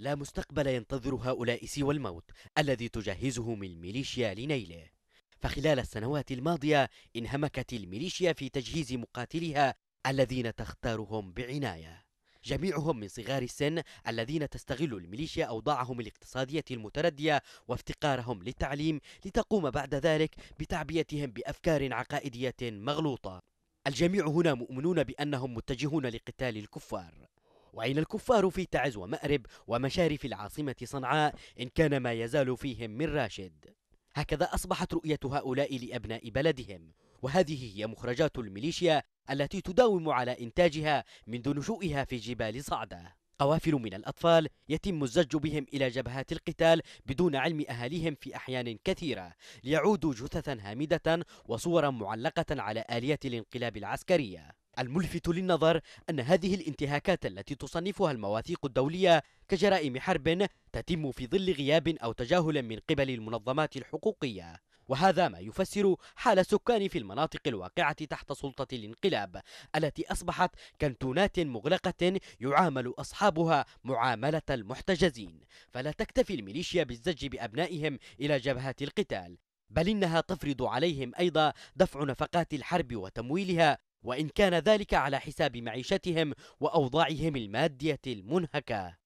لا مستقبل ينتظر هؤلاء سوى الموت الذي تجهزهم الميليشيا لنيله فخلال السنوات الماضية انهمكت الميليشيا في تجهيز مقاتلها الذين تختارهم بعناية جميعهم من صغار السن الذين تستغل الميليشيا أوضاعهم الاقتصادية المتردية وافتقارهم للتعليم لتقوم بعد ذلك بتعبيتهم بأفكار عقائدية مغلوطة الجميع هنا مؤمنون بأنهم متجهون لقتال الكفار وعين الكفار في تعز ومأرب ومشارف العاصمة صنعاء إن كان ما يزال فيهم من راشد هكذا أصبحت رؤية هؤلاء لأبناء بلدهم وهذه هي مخرجات الميليشيا التي تداوم على إنتاجها منذ نشوئها في جبال صعدة قوافل من الأطفال يتم الزج بهم إلى جبهات القتال بدون علم أهاليهم في أحيان كثيرة ليعودوا جثثا هامدة وصورا معلقة على آلية الانقلاب العسكرية الملفت للنظر أن هذه الانتهاكات التي تصنفها المواثيق الدولية كجرائم حرب تتم في ظل غياب أو تجاهل من قبل المنظمات الحقوقية وهذا ما يفسر حال سكان في المناطق الواقعة تحت سلطة الانقلاب التي أصبحت كنتونات مغلقة يعامل أصحابها معاملة المحتجزين فلا تكتفي الميليشيا بالزج بأبنائهم إلى جبهات القتال بل إنها تفرض عليهم أيضا دفع نفقات الحرب وتمويلها وإن كان ذلك على حساب معيشتهم وأوضاعهم المادية المنهكة